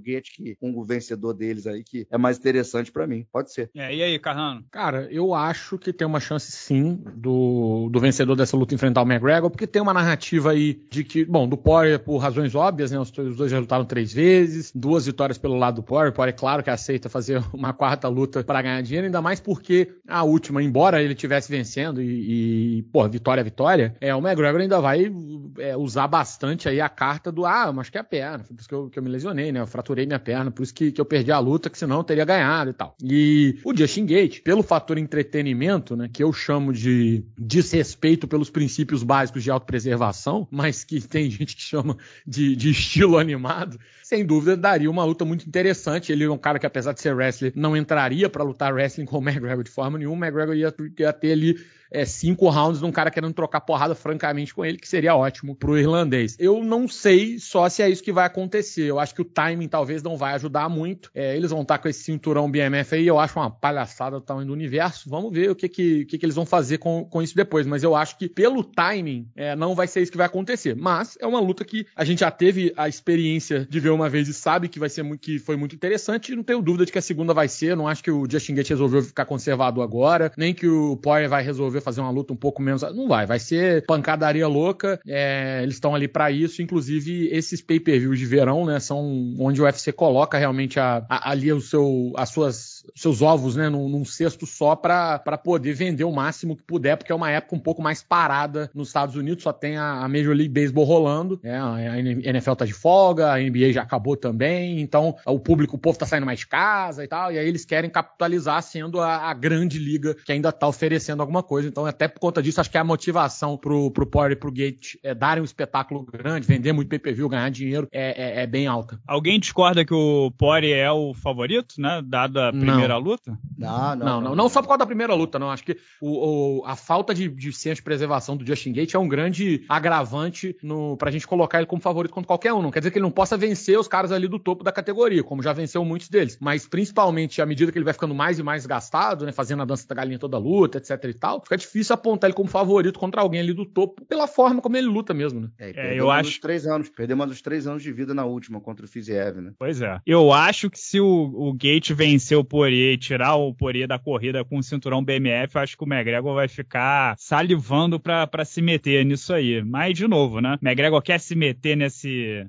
Gate, que um vencedor deles aí, que é mais interessante para mim, pode ser. É, e aí, Carrano? Cara, eu acho que tem uma chance sim do, do vencedor dessa luta enfrentar o McGregor, porque tem uma narrativa aí de que, bom, do Poirier por razões óbvias, né, os, dois já lutaram três vezes, duas vitórias pelo lado do Poirier, o Poirier, claro que aceita fazer uma quarta luta luta para ganhar dinheiro, ainda mais porque a última, embora ele tivesse vencendo e, e pô, vitória vitória, é, o McGregor ainda vai é, usar bastante aí a carta do, ah, mas que é a perna, por isso que eu, que eu me lesionei, né, eu fraturei minha perna, por isso que, que eu perdi a luta, que senão eu teria ganhado e tal. E o Justin Gate, pelo fator entretenimento, né, que eu chamo de desrespeito pelos princípios básicos de autopreservação, mas que tem gente que chama de, de estilo animado, sem dúvida daria uma luta muito interessante, ele é um cara que apesar de ser wrestler, não entraria chamaria para lutar wrestling com o McGregor de forma nenhuma, o McGregor ia, ia ter ali é, cinco rounds um cara querendo trocar porrada francamente com ele, que seria ótimo pro irlandês. Eu não sei só se é isso que vai acontecer. Eu acho que o timing talvez não vai ajudar muito. É, eles vão estar tá com esse cinturão BMF aí, eu acho uma palhaçada do tamanho do universo. Vamos ver o que, que, que, que eles vão fazer com, com isso depois. Mas eu acho que pelo timing, é, não vai ser isso que vai acontecer. Mas é uma luta que a gente já teve a experiência de ver uma vez e sabe que vai ser muito, que foi muito interessante. E não tenho dúvida de que a segunda vai ser. não acho que o Justin Gates resolveu ficar conservado agora, nem que o Poirier vai resolver resolver fazer uma luta um pouco menos. Ah, não vai, vai ser pancadaria louca. É, eles estão ali para isso. Inclusive, esses pay-per-views de verão, né? São onde o UFC coloca realmente a, a, ali o seu, as suas, seus ovos, né? Num, num cesto só para poder vender o máximo que puder, porque é uma época um pouco mais parada nos Estados Unidos. Só tem a, a Major League Baseball rolando. é a NFL tá de folga, a NBA já acabou também. Então, o público, o povo tá saindo mais de casa e tal. E aí eles querem capitalizar sendo a, a grande liga que ainda tá oferecendo alguma coisa coisa. Então, até por conta disso, acho que a motivação pro, pro Power e pro Gate é, darem um espetáculo grande, vender muito PPV, ganhar dinheiro, é, é, é, bem alta. Alguém discorda que o Power é o favorito, né? Dada a primeira não. luta? Não não, não, não. Não só por causa da primeira luta, não. Acho que o, o a falta de, de ciência de preservação do Justin Gate é um grande agravante no, pra gente colocar ele como favorito contra qualquer um. Não quer dizer que ele não possa vencer os caras ali do topo da categoria, como já venceu muitos deles. Mas, principalmente, à medida que ele vai ficando mais e mais gastado, né? Fazendo a dança da galinha toda a luta, etc e tal, fica fica é difícil apontar ele como favorito contra alguém ali do topo, pela forma como ele luta mesmo, né? É, é eu acho. Três anos, perdeu mais dos três anos de vida na última contra o Fiziev, né? Pois é. Eu acho que se o, o Gate vencer o Poirier e tirar o Poirier da corrida com o cinturão BMF, eu acho que o McGregor vai ficar salivando pra, pra se meter nisso aí. Mas, de novo, né? McGregor quer se meter nesse,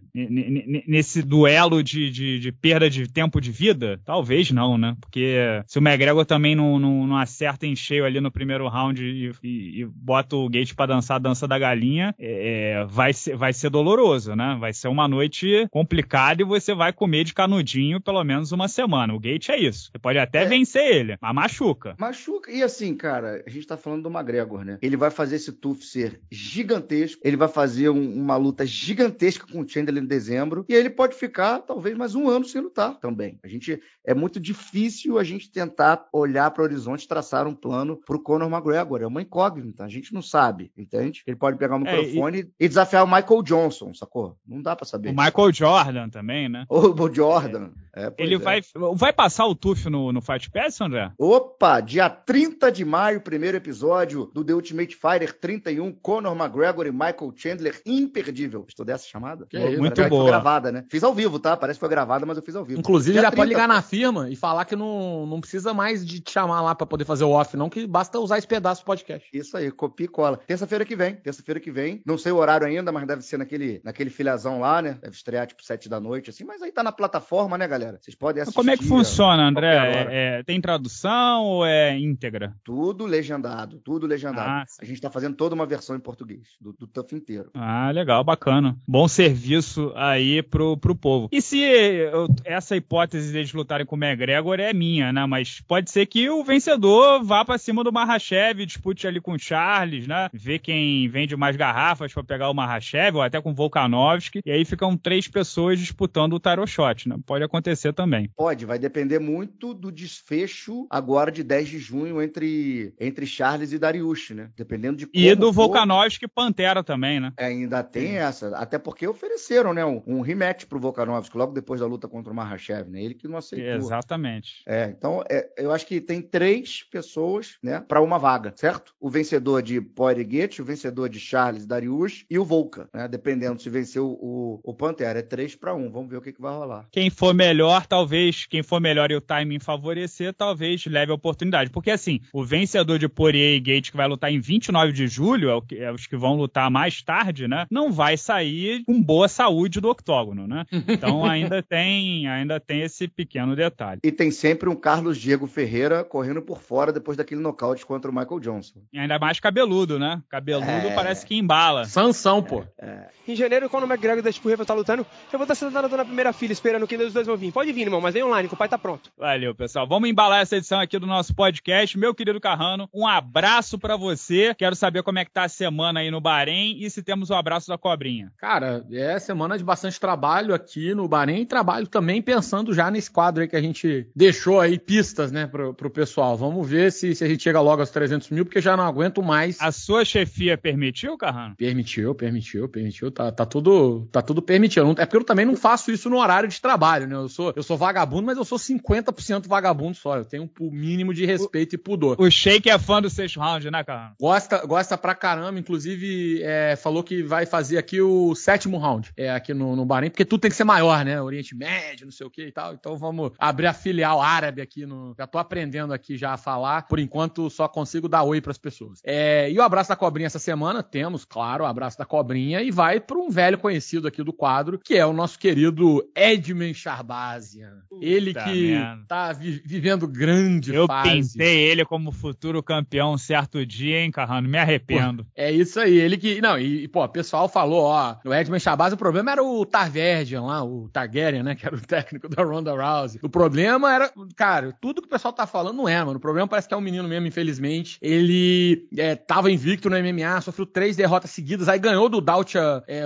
nesse duelo de, de, de perda de tempo de vida? Talvez não, né? Porque se o McGregor também não, não, não acerta em cheio ali no primeiro round e, e, e bota o Gate para dançar a dança da galinha, é, é, vai, ser, vai ser doloroso, né? Vai ser uma noite complicada e você vai comer de canudinho pelo menos uma semana. O Gate é isso. Você pode até é. vencer ele, mas machuca. Machuca. E assim, cara, a gente tá falando do McGregor, né? Ele vai fazer esse Tuf ser gigantesco, ele vai fazer um, uma luta gigantesca com o Chandler em dezembro, e ele pode ficar talvez mais um ano sem lutar também. A gente é muito difícil a gente tentar olhar para o horizonte, traçar um plano pro Conor McGregor McGregor é uma incógnita, a gente não sabe, entende? Ele pode pegar o microfone é, e... e... desafiar o Michael Johnson, sacou? Não dá para saber. O Michael Jordan também, né? O, Jordan. É. ele é. vai, vai passar o Tuf no, no Fight Pass, André? Opa, dia 30 de maio, primeiro episódio do The Ultimate Fighter 31, Conor McGregor e Michael Chandler, imperdível. Estou essa chamada? Que Muito boa. Foi gravada, né? Fiz ao vivo, tá? Parece que foi gravada, mas eu fiz ao vivo. Inclusive, dia já 30, pode ligar na firma e falar que não, não precisa mais de te chamar lá para poder fazer o off, não, que basta usar esse pedaço faço podcast. Isso aí, copia e cola. Terça-feira que vem, terça-feira que vem. Não sei o horário ainda, mas deve ser naquele, naquele filhazão lá, né? Deve estrear tipo sete da noite, assim. Mas aí tá na plataforma, né, galera? Vocês podem assistir. como é que funciona, André? É, é, tem tradução ou é íntegra? Tudo legendado, tudo legendado. Ah, a gente tá fazendo toda uma versão em português, do, do TUF inteiro. Ah, legal, bacana. Bom serviço aí pro, pro povo. E se eu, essa hipótese deles lutarem com o McGregor é minha, né? Mas pode ser que o vencedor vá para cima do Marrachev dispute ali com o Charles, né? Ver quem vende mais garrafas para pegar o Mahashev, ou até com o Volkanovski, e aí ficam três pessoas disputando o tarot shot, né? Pode acontecer também. Pode, vai depender muito do desfecho agora de 10 de junho entre, entre Charles e Darius, né? Dependendo de E do Volkanovski Pantera também, né? É, ainda tem Sim. essa, até porque ofereceram, né, um, um rematch pro Volkanovski logo depois da luta contra o Mahashev, né? Ele que não aceitou. Exatamente. É, então é, eu acho que tem três pessoas, né, para uma vaga certo? O vencedor de Poirier, o vencedor de Charles Darius e o Volca, né? Dependendo se venceu o, o Pantera. É 3 para 1. Vamos ver o que, que vai rolar. Quem for melhor, talvez, quem for melhor e o timing favorecer, talvez leve a oportunidade. Porque assim, o vencedor de Poirier e Gate, que vai lutar em 29 de julho, é, o que, é os que vão lutar mais tarde, né? Não vai sair com boa saúde do octógono, né? Então ainda tem, ainda tem esse pequeno detalhe. E tem sempre um Carlos Diego Ferreira correndo por fora depois daquele nocaute contra o Michael Michael Johnson. E ainda mais cabeludo, né? Cabeludo é... parece que embala. Sansão, pô. É. é. Em janeiro, quando o McGregor da Spurrier tá lutando, eu vou estar tá sentado na primeira fila esperando que os dois vão vir. Pode vir, irmão, mas vem online, que o pai tá pronto. Valeu, pessoal. Vamos embalar essa edição aqui do nosso podcast. Meu querido Carrano, um abraço para você. Quero saber como é que tá a semana aí no Bahrein e se temos o um abraço da cobrinha. Cara, é semana de bastante trabalho aqui no Bahrein e trabalho também pensando já nesse quadro aí que a gente deixou aí pistas, né, pro, pro pessoal. Vamos ver se, se a gente chega logo aos 300 200 porque já não aguento mais. A sua chefia permitiu, Carrano? Permitiu, permitiu, permitiu. Tá, tá tudo, tá tudo permitido. É porque eu também não faço isso no horário de trabalho, né? Eu sou, eu sou vagabundo, mas eu sou 50% vagabundo só. Eu tenho o mínimo de respeito o, e pudor. O Sheik é fã do sexto round, né, Carrano? Gosta, gosta pra caramba. Inclusive, é, falou que vai fazer aqui o sétimo round é, aqui no, no Bahrein, porque tudo tem que ser maior, né? Oriente Médio, não sei o que e tal. Então vamos abrir a filial árabe aqui no. Já tô aprendendo aqui já a falar. Por enquanto, só consigo dar dar oi pras pessoas. É, e o abraço da cobrinha essa semana, temos, claro, o abraço da cobrinha e vai para um velho conhecido aqui do quadro, que é o nosso querido Edmund Charbazian. Ele que merda. tá vi vivendo grande Eu fase. pintei ele como futuro campeão um certo dia, hein, Carrano? Me arrependo. Pô, é isso aí, ele que. Não, e, pô, o pessoal falou, ó, no Edmund Charbazian o problema era o Tarverdian lá, o Targaryen, né, que era o técnico da Ronda Rousey. O problema era, cara, tudo que o pessoal tá falando não é, mano. O problema parece que é um menino mesmo, infelizmente. Ele estava é, invicto no MMA, sofreu três derrotas seguidas, aí ganhou do Dautia é,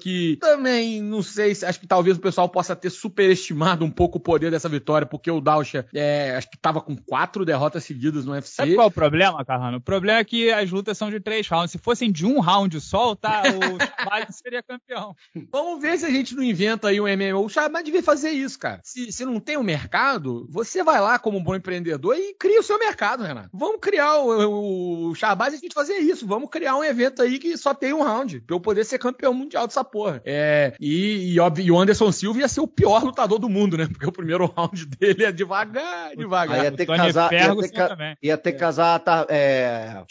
que também não sei, se, acho que talvez o pessoal possa ter superestimado um pouco o poder dessa vitória, porque o Dautia é, acho que estava com quatro derrotas seguidas no UFC. Sabe qual é o problema, Carrano? O problema é que as lutas são de três rounds. Se fossem de um round só, tá, o Biden seria campeão. Vamos ver se a gente não inventa aí um MMA. O Chabad devia fazer isso, cara. Se, se não tem o um mercado, você vai lá como um bom empreendedor e cria o seu mercado, Renato. Vamos criar legal, o Chabaz a gente fazer isso. Vamos criar um evento aí que só tem um round, pra eu poder ser campeão mundial dessa porra. É, e, e, óbvio, e o Anderson Silva ia ser o pior lutador do mundo, né? Porque o primeiro round dele é devagar, devagar. Aí ia ter que casar, ia ter, ca, ia ter é. casar tá, é,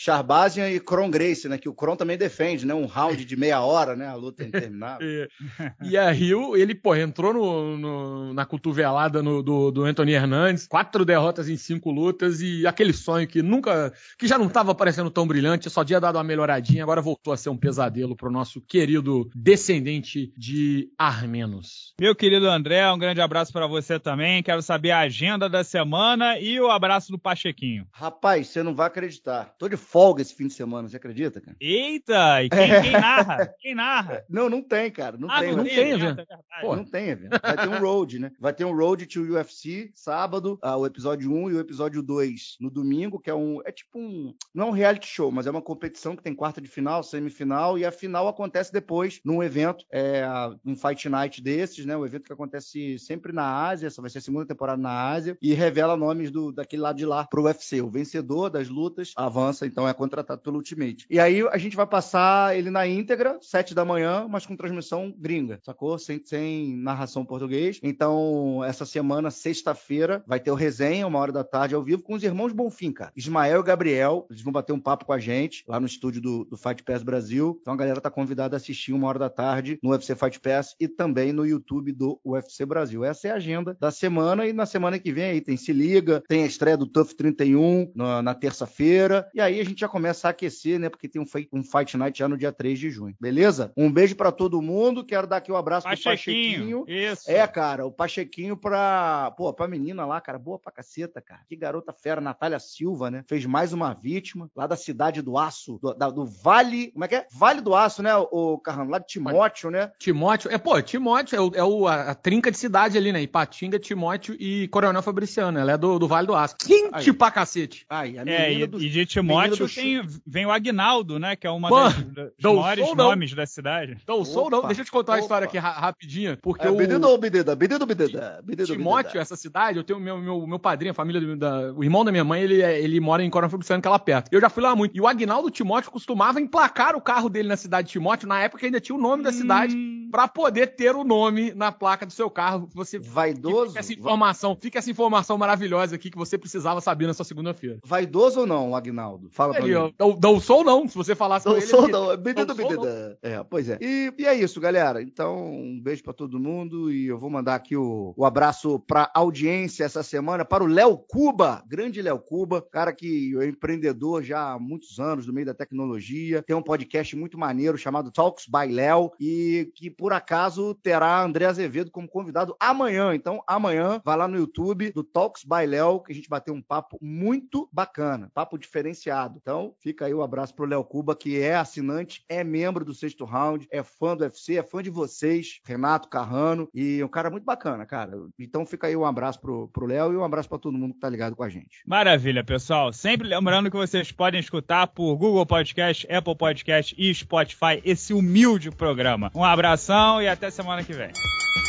e Kron Grace, né? Que o Kron também defende, né? Um round de meia hora, né? A luta é interminável. e a Rio, ele, pô, entrou no, no, na cotovelada no, do, do Anthony Hernandes, quatro derrotas em cinco lutas e aquele sonho que nunca que já não estava parecendo tão brilhante, só tinha dado uma melhoradinha, agora voltou a ser um pesadelo para o nosso querido descendente de armenos. Meu querido André, um grande abraço para você também. Quero saber a agenda da semana e o abraço do Pachequinho. Rapaz, você não vai acreditar. Tô de folga esse fim de semana, você acredita, cara? Eita! E quem, quem narra? Quem narra? Não, não tem, cara. Não ah, tem, não tem, tem evento. É não tem evento. Vai ter um road, né? Vai ter um road to UFC sábado, ah, o episódio 1 e o episódio 2 no domingo, que é um. É tipo tipo um. Não é um reality show, mas é uma competição que tem quarta de final, semifinal, e a final acontece depois, num evento, é, um fight night desses, né? Um evento que acontece sempre na Ásia, essa vai ser a segunda temporada na Ásia, e revela nomes do, daquele lado de lá pro UFC. O vencedor das lutas avança, então é contratado pelo Ultimate. E aí a gente vai passar ele na íntegra, sete da manhã, mas com transmissão gringa, sacou? Sem, sem narração português. Então, essa semana, sexta-feira, vai ter o resenha, uma hora da tarde, ao vivo, com os irmãos Bonfim, cara. Ismael e Gabriel. Eles vão bater um papo com a gente lá no estúdio do, do Fight Pass Brasil. Então a galera tá convidada a assistir uma hora da tarde no UFC Fight Pass e também no YouTube do UFC Brasil. Essa é a agenda da semana e na semana que vem aí tem Se Liga, tem a estreia do Tuf 31 na, na terça-feira. E aí a gente já começa a aquecer, né? Porque tem um, um Fight Night já no dia 3 de junho. Beleza? Um beijo para todo mundo. Quero dar aqui um abraço Pachequinho, pro Pachequinho. Isso. É, cara, o Pachequinho pra, pô, pra menina lá, cara, boa pra caceta, cara. Que garota fera, Natália Silva, né? Fez mais uma vítima lá da cidade do Aço, do, da, do Vale. Como é que é? Vale do Aço, né, o Carrano? Lá de Timóteo, né? Timóteo. É, pô, Timóteo é, o, é o, a, a, trinca de cidade ali, né? Ipatinga, Timóteo e Coronel Fabriciano. Ela é do, do Vale do Aço. Quente aí. pra cacete. Aí, a é, e, do, e de Timóteo tem, vem o Agnaldo, né? Que é uma pô, das, das maiores nomes da cidade. Então, sou, não. Deixa eu te contar opa. a história aqui ra rapidinha. Porque é, o... Bededo, bidida, Bededo, bidida, bidido, Timóteo, essa cidade, eu tenho meu, meu, meu padrinho, a família, da, o irmão da minha mãe, ele, é, ele mora em Coronel Fórum Fruxano, que ela perto. Eu já fui lá muito. E o Agnaldo Timóteo costumava emplacar o carro dele na cidade de Timóteo, na época ainda tinha o nome hum. da cidade, para poder ter o nome na placa do seu carro. Você Vaidoso? Fica essa informação, fica essa informação maravilhosa aqui que você precisava saber na sua segunda-feira. Vaidoso ou não, Agnaldo? Fala ele, pra mim. Não, não sou não, se você falasse não ele, sou não, é bebida, bebida. É, pois é. E, e, é isso, galera. Então, um beijo para todo mundo e eu vou mandar aqui o, o abraço pra audiência essa semana, para o Léo Cuba, grande Léo Cuba, cara que é empreendedor já há muitos anos no meio da tecnologia, tem um podcast muito maneiro chamado Talks by Léo e que por acaso terá André Azevedo como convidado amanhã. Então, amanhã, vai lá no YouTube do Talks by Léo que a gente bateu um papo muito bacana, papo diferenciado. Então, fica aí o um abraço pro Léo Cuba, que é assinante, é membro do sexto round, é fã do UFC, é fã de vocês, Renato Carrano, e um cara muito bacana, cara. Então, fica aí um abraço pro Léo e um abraço para todo mundo que tá ligado com a gente. Maravilha, pessoal. Sempre sempre lembrando que vocês podem escutar por Google Podcast, Apple Podcast e Spotify esse humilde programa. Um abração e até semana que vem.